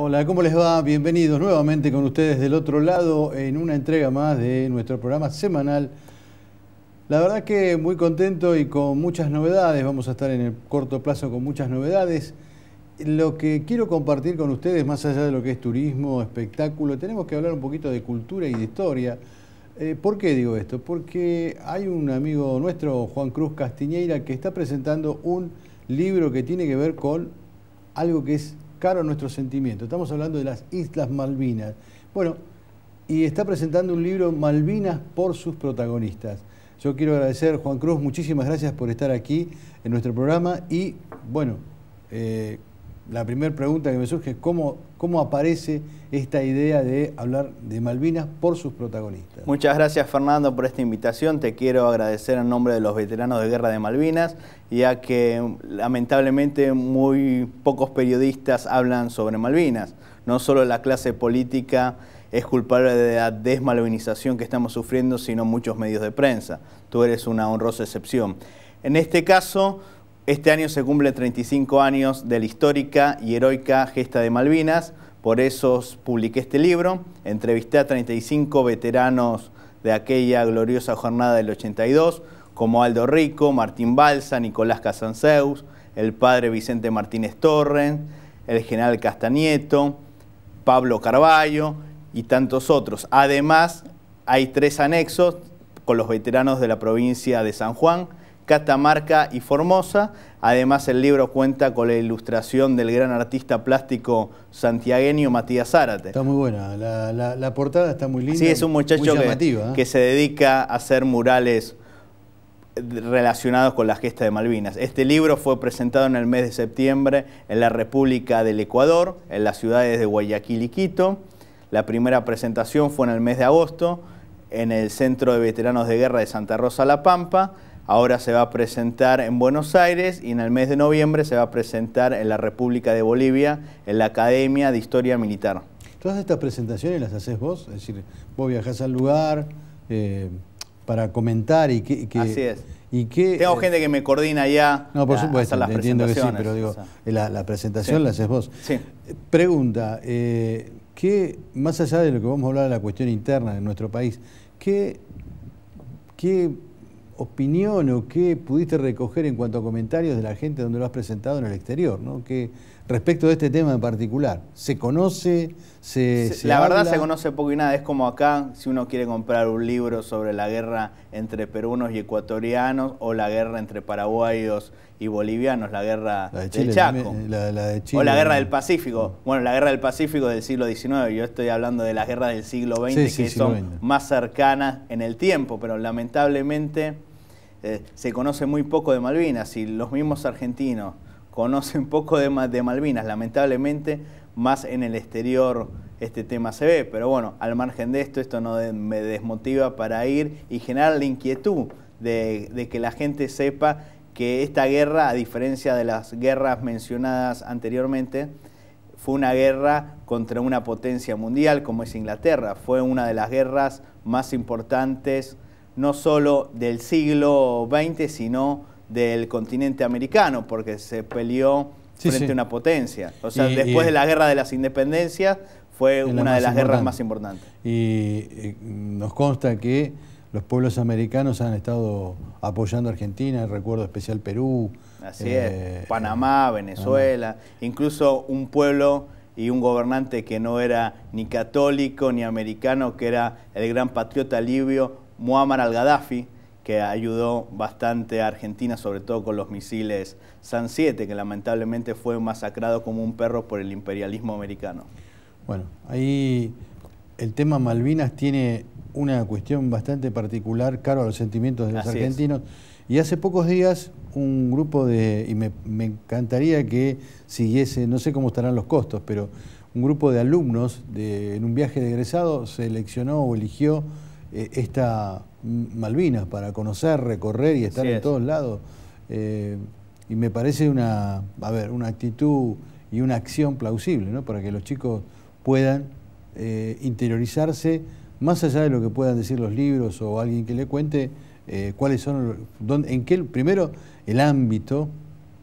Hola, ¿cómo les va? Bienvenidos nuevamente con ustedes del otro lado en una entrega más de nuestro programa semanal. La verdad que muy contento y con muchas novedades, vamos a estar en el corto plazo con muchas novedades. Lo que quiero compartir con ustedes, más allá de lo que es turismo, espectáculo, tenemos que hablar un poquito de cultura y de historia. Eh, ¿Por qué digo esto? Porque hay un amigo nuestro, Juan Cruz Castiñeira, que está presentando un libro que tiene que ver con algo que es caro a nuestro sentimiento. Estamos hablando de las Islas Malvinas. Bueno, y está presentando un libro Malvinas por sus protagonistas. Yo quiero agradecer, Juan Cruz, muchísimas gracias por estar aquí en nuestro programa y, bueno, eh, la primera pregunta que me surge es cómo, cómo aparece esta idea de hablar de Malvinas por sus protagonistas. Muchas gracias Fernando por esta invitación. Te quiero agradecer en nombre de los veteranos de guerra de Malvinas, ya que lamentablemente muy pocos periodistas hablan sobre Malvinas. No solo la clase política es culpable de la desmalvinización que estamos sufriendo, sino muchos medios de prensa. Tú eres una honrosa excepción. En este caso... Este año se cumple 35 años de la histórica y heroica gesta de Malvinas, por eso publiqué este libro, entrevisté a 35 veteranos de aquella gloriosa jornada del 82, como Aldo Rico, Martín Balsa, Nicolás Casanseus, el padre Vicente Martínez Torren, el general Castañeto, Pablo Carballo y tantos otros. Además, hay tres anexos con los veteranos de la provincia de San Juan, Catamarca y Formosa. Además, el libro cuenta con la ilustración del gran artista plástico santiagueño Matías Zárate. Está muy buena, la, portada está muy linda. Sí, es un muchacho ¿eh? que se dedica a hacer murales relacionados con la gesta de Malvinas. Este libro fue presentado en el mes de septiembre en la República del Ecuador, en las ciudades de Guayaquil y Quito. La primera presentación fue en el mes de agosto en el Centro de Veteranos de Guerra de Santa Rosa La Pampa. Ahora se va a presentar en Buenos Aires y en el mes de noviembre se va a presentar en la República de Bolivia, en la Academia de Historia Militar. ¿Todas estas presentaciones las haces vos? Es decir, vos viajás al lugar eh, para comentar y que... Así es. Y que, Tengo eh, gente que me coordina ya. No, por supuesto, las entiendo que sí, pero digo, eh, la, presentación la haces vos. Sí. Pregunta, ¿qué, más allá de lo que vamos a hablar de la cuestión interna de nuestro país, ¿qué, qué opinión o qué pudiste recoger en cuanto a comentarios de la gente donde lo has presentado en el exterior, ¿no? Que respecto de este tema en particular, ¿se conoce? la verdad se conoce poco y nada, es como acá, si uno quiere comprar un libro sobre la guerra entre peruanos y ecuatorianos o la guerra entre paraguayos y bolivianos, la guerra del Chaco, o la guerra del Pacífico. Bueno, la guerra del Pacífico del siglo XIX, yo estoy hablando de las guerras del siglo XX que son más cercanas en el tiempo, pero lamentablemente eh, se conoce muy poco de Malvinas y los mismos argentinos conocen poco de, Malvinas, lamentablemente, más en el exterior este tema se ve. Pero bueno, al margen de esto, esto no me desmotiva para ir y generar la inquietud de, de que la gente sepa que esta guerra, a diferencia de las guerras mencionadas anteriormente, fue una guerra contra una potencia mundial como es Inglaterra. Fue una de las guerras más importantes no solo del siglo XX, sino del continente americano, porque se peleó frente a una potencia. O sea, después de la guerra de las independencias fue una de las guerras más importantes. Y eh, nos consta que los pueblos americanos han estado apoyando a Argentina, recuerdo especial Perú. Así es, eh, Panamá, eh, Venezuela, incluso un pueblo y un gobernante que no era ni católico ni americano, que era el gran patriota libio, Muammar al-Gaddafi, que ayudó bastante a Argentina, sobre todo con los misiles San 7, que lamentablemente fue masacrado como un perro por el imperialismo americano. Bueno, ahí el tema Malvinas tiene una cuestión bastante particular, caro a los sentimientos de los argentinos. Y hace pocos días un grupo de, y me, encantaría que siguiese, no sé cómo estarán los costos, pero un grupo de alumnos en un viaje de egresado seleccionó o eligió e, esta Malvinas, para conocer, recorrer y estar en todos lados. Eh, y me parece una, a ver, una actitud y una acción plausible, ¿no? Para que los chicos puedan eh, interiorizarse, más allá de lo que puedan decir los libros o alguien que le cuente, eh, cuáles son, dónde, en qué, primero el ámbito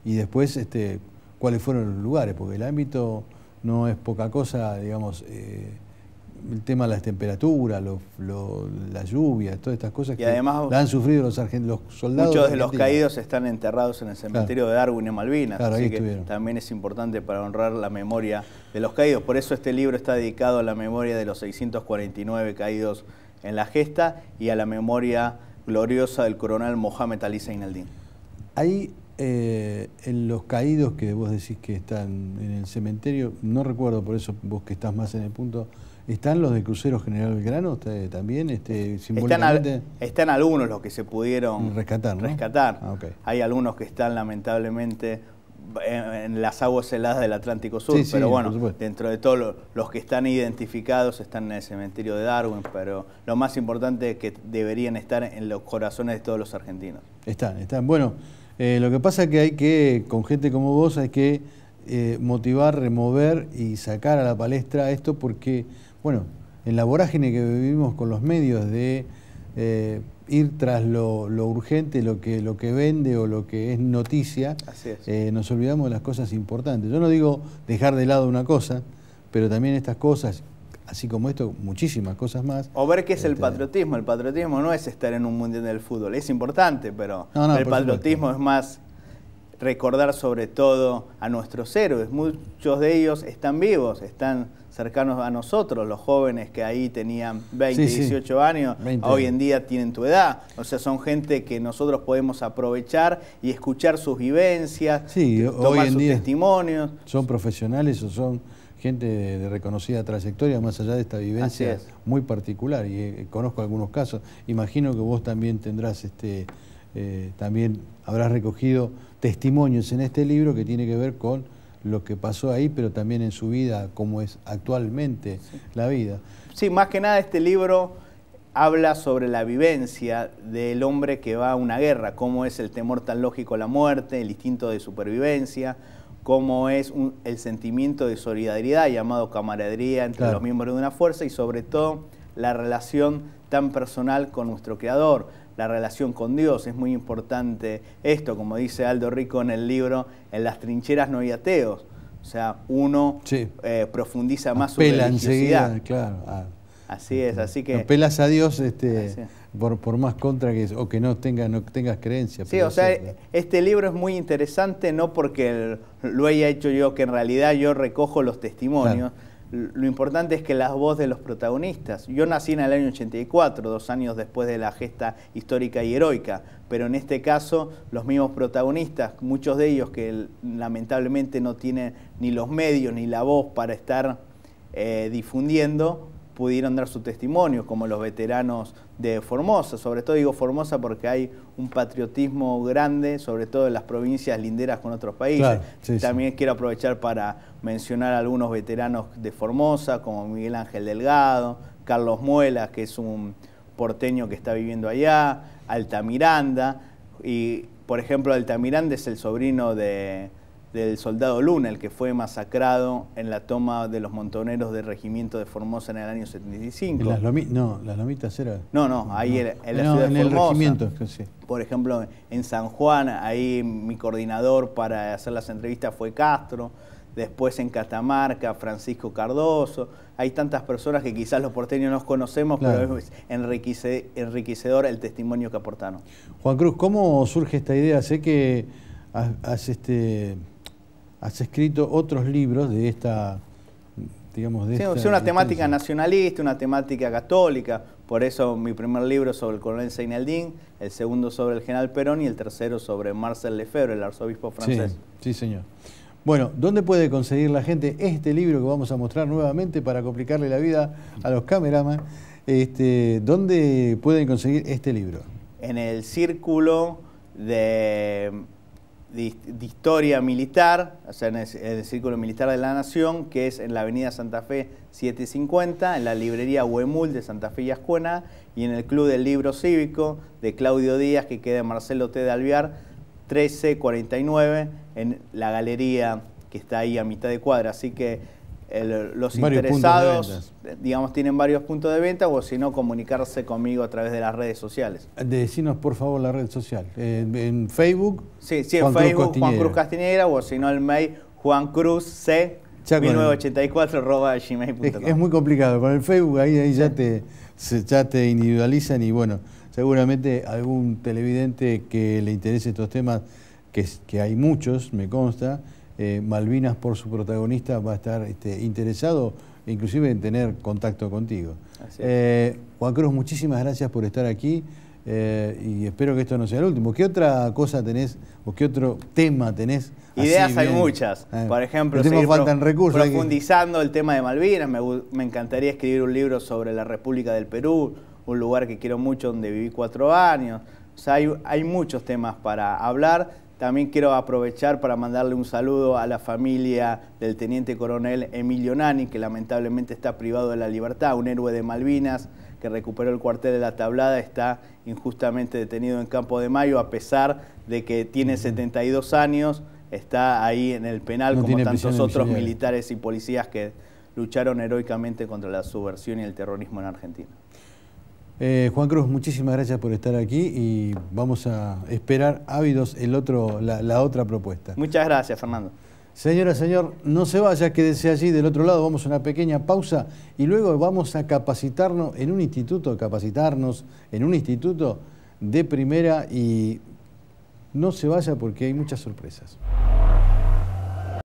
y después este, cuáles fueron los lugares, porque el ámbito no es poca cosa, digamos, el tema de las temperaturas, la lluvia, todas estas cosas que han sufrido los, los soldados. Muchos de los caídos están enterrados en el cementerio de Darwin en Malvinas, así que también es importante para honrar la memoria de los caídos. Por eso este libro está dedicado a la memoria de los 649 caídos en la gesta y a la memoria gloriosa del coronel Mohamed Ali Zaineldin. Ahí eh, en los caídos que vos decís que están en el cementerio, no recuerdo, por eso vos que estás más en el punto, ¿Están los de Cruceros General Grano también? Este, simbólicamente? Están, algunos los que se pudieron rescatar. Ah, hay algunos que están lamentablemente en, las aguas heladas del Atlántico Sur, pero bueno, dentro de todos los que están identificados están en el cementerio de Darwin, pero lo más importante es que deberían estar en los corazones de todos los argentinos. Están, están. Bueno, eh, lo que pasa es que hay que, con gente como vos, hay que eh, motivar, remover y sacar a la palestra esto porque bueno, en la vorágine que vivimos con los medios de eh, ir tras lo, urgente, lo que, lo que vende o lo que es noticia, eh, nos olvidamos de las cosas importantes. Yo no digo dejar de lado una cosa, pero también estas cosas, así como esto, muchísimas cosas más. O ver qué es el este, patriotismo. El patriotismo no es estar en un mundial del fútbol, es importante, pero el patriotismo es más recordar sobre todo a nuestros héroes. Muchos de ellos están vivos, están cercanos a nosotros, los jóvenes que ahí tenían 20, 18 años, hoy en día tienen tu edad. O sea, son gente que nosotros podemos aprovechar y escuchar sus vivencias, sí, hoy en día testimonios. Son profesionales o son gente de reconocida trayectoria, más allá de esta vivencia muy particular. Y eh, conozco algunos casos. Imagino que vos también tendrás este eh, también habrá recogido testimonios en este libro que tiene que ver con lo que pasó ahí, pero también en su vida, como es actualmente la vida. Sí, más que nada este libro habla sobre la vivencia del hombre que va a una guerra, cómo es el temor tan lógico a la muerte, el instinto de supervivencia, cómo es el sentimiento de solidaridad llamado camaradería entre los miembros de una fuerza y sobre todo la relación tan personal con nuestro creador la relación con Dios, es muy importante esto, como dice Aldo Rico en el libro, en las trincheras no hay ateos, o sea, uno eh, profundiza más Apela su religiosidad. claro. Así es, así que... Apelas a Dios este, por, por, más contra que o que no, tengas creencia. Sí, o sea, e- este libro es muy interesante no porque lo haya hecho yo, que en realidad yo recojo los testimonios, lo importante es que las voz de los protagonistas. Yo nací en el año 84, dos años después de la gesta histórica y heroica, pero en este caso los mismos protagonistas, muchos de ellos que lamentablemente no tienen ni los medios ni la voz para estar eh, difundiendo, pudieron dar su testimonio, como los veteranos de Formosa. Sobre todo digo Formosa porque hay un patriotismo grande, sobre todo en las provincias linderas con otros países. También quiero aprovechar para mencionar a algunos veteranos de Formosa, como Miguel Ángel Delgado, Carlos Muela, que es un porteño que está viviendo allá, Altamiranda, y por ejemplo Altamiranda es el sobrino de del soldado Luna, el que fue masacrado en la toma de los montoneros del regimiento de Formosa en el año 75. las no, las lomitas era. No, no, ahí en la ciudad de Formosa. El regimiento, Por ejemplo, en San Juan, ahí mi coordinador para hacer las entrevistas fue Castro. Después en Catamarca, Francisco Cardoso. Hay tantas personas que quizás los porteños no conocemos, pero es enriquecedor el testimonio que aportaron. Juan Cruz, ¿cómo surge esta idea? Sé que hace... este, has escrito otros libros de esta, digamos, de sí, una temática nacionalista, una temática católica, por eso mi primer libro sobre el coronel Seinaldín, el segundo sobre el general Perón y el tercero sobre Marcel Lefebvre, el arzobispo francés. Sí, sí, señor. Bueno, ¿dónde puede conseguir la gente este libro que vamos a mostrar nuevamente para complicarle la vida a los cameraman? Este, ¿Dónde pueden conseguir este libro? En el círculo de de, historia militar, o sea, en el, Círculo Militar de la Nación, que es en la Avenida Santa Fe 750, en la librería Huemul de Santa Fe y Ascuena, y en el Club del Libro Cívico de Claudio Díaz, que queda en Marcelo T. de Alviar, 1349, en la galería que está ahí a mitad de cuadra. Así que los interesados, eh, digamos, tienen varios puntos de venta o si no, comunicarse conmigo a través de las redes sociales. Decinos, por favor, la red social. en Facebook. Sí, sí, en Facebook, Juan Cruz Castiñera o si no, el mail juancruzc1984.gmail.com es, es muy complicado, con el Facebook ahí, ya, te, individualizan y bueno, seguramente algún televidente que le interese estos temas, que, que hay muchos, me consta, eh, Malvinas por su protagonista va a estar este, interesado inclusive en tener contacto contigo. Eh, Juan Cruz, muchísimas gracias por estar aquí eh, y espero que esto no sea el último. ¿Qué otra cosa tenés o qué otro tema tenés? Ideas hay muchas. Por ejemplo, profundizando el tema de Malvinas, me, encantaría escribir un libro sobre la República del Perú, un lugar que quiero mucho donde viví cuatro años. O sea, hay muchos temas para hablar también quiero aprovechar para mandarle un saludo a la familia del teniente coronel Emilio Nani, que lamentablemente está privado de la libertad, un héroe de Malvinas que recuperó el cuartel de la tablada, está injustamente detenido en Campo de Mayo, a pesar de que tiene 72 años, está ahí en el penal como tantos otros militares y policías que lucharon heroicamente contra la subversión y el terrorismo en Argentina. Eh, Juan Cruz, muchísimas gracias por estar aquí y vamos a esperar ávidos el otro, la, la otra propuesta. Muchas gracias, Fernando. Señora, señor, no se vaya, quédese allí del otro lado, vamos a una pequeña pausa y luego vamos a capacitarnos en un instituto, capacitarnos en un instituto de primera y no se vaya porque hay muchas sorpresas.